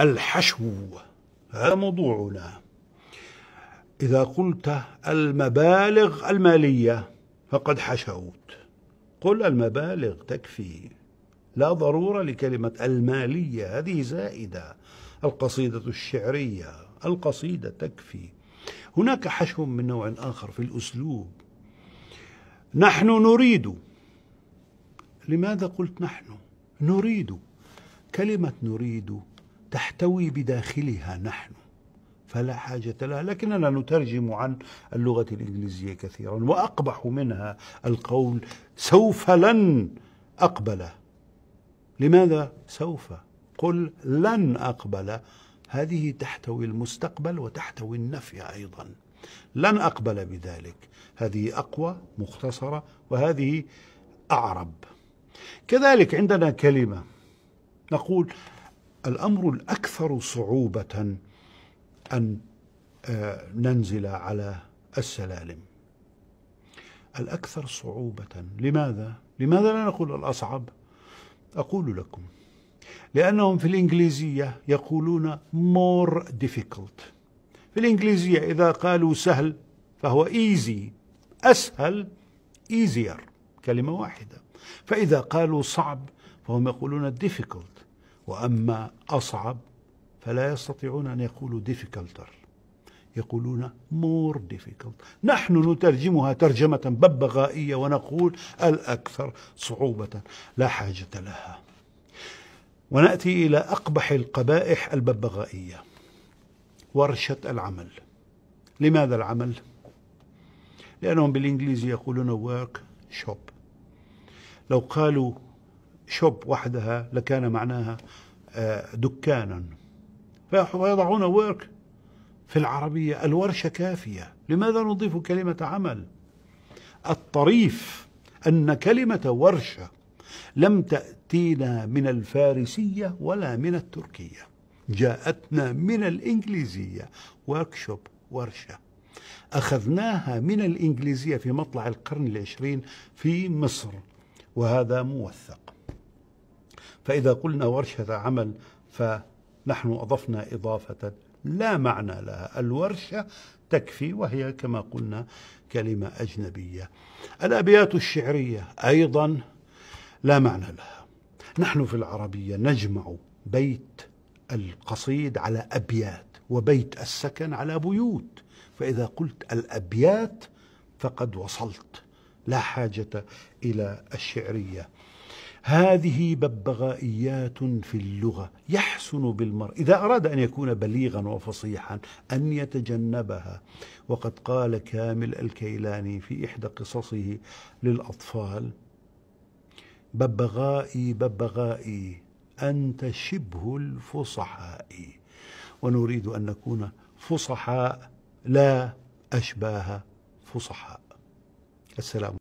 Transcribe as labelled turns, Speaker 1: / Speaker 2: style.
Speaker 1: الحشو هذا موضوعنا إذا قلت المبالغ المالية فقد حشوت قل المبالغ تكفي لا ضرورة لكلمة المالية هذه زائدة القصيدة الشعرية القصيدة تكفي هناك حشو من نوع آخر في الأسلوب نحن نريد لماذا قلت نحن نريد كلمة نريد تحتوي بداخلها نحن فلا حاجة لها لكننا نترجم عن اللغة الإنجليزية كثيرا وأقبح منها القول سوف لن أقبل لماذا سوف قل لن أقبل هذه تحتوي المستقبل وتحتوي النفي أيضا لن أقبل بذلك هذه أقوى مختصرة وهذه أعرب كذلك عندنا كلمة نقول الأمر الأكثر صعوبة أن آه، ننزل على السلالم الأكثر صعوبة لماذا؟ لماذا لا نقول الأصعب؟ أقول لكم لأنهم في الإنجليزية يقولون more difficult في الإنجليزية إذا قالوا سهل فهو easy أسهل easier كلمة واحدة فإذا قالوا صعب فهم يقولون difficult وأما أصعب فلا يستطيعون أن يقولوا difficulter يقولون more difficult نحن نترجمها ترجمة ببغائية ونقول الأكثر صعوبة لا حاجة لها ونأتي إلى أقبح القبائح الببغائية ورشة العمل لماذا العمل؟ لأنهم بالإنجليزي يقولون work shop لو قالوا شوب وحدها لكان معناها آه، دكانا فيضعون ورك في العربية الورشة كافية لماذا نضيف كلمة عمل الطريف أن كلمة ورشة لم تأتينا من الفارسية ولا من التركية جاءتنا من الإنجليزية وركشوب ورشة أخذناها من الإنجليزية في مطلع القرن العشرين في مصر وهذا موثق فإذا قلنا ورشة عمل فنحن أضفنا إضافة لا معنى لها الورشة تكفي وهي كما قلنا كلمة أجنبية الأبيات الشعرية أيضا لا معنى لها نحن في العربية نجمع بيت القصيد على أبيات وبيت السكن على بيوت فإذا قلت الأبيات فقد وصلت لا حاجة إلى الشعرية هذه ببغائيات في اللغة يحسن بالمرء إذا أراد أن يكون بليغا وفصيحا أن يتجنبها وقد قال كامل الكيلاني في إحدى قصصه للأطفال ببغائي ببغائي أنت شبه الفصحاء ونريد أن نكون فصحاء لا أشباه فصحاء السلام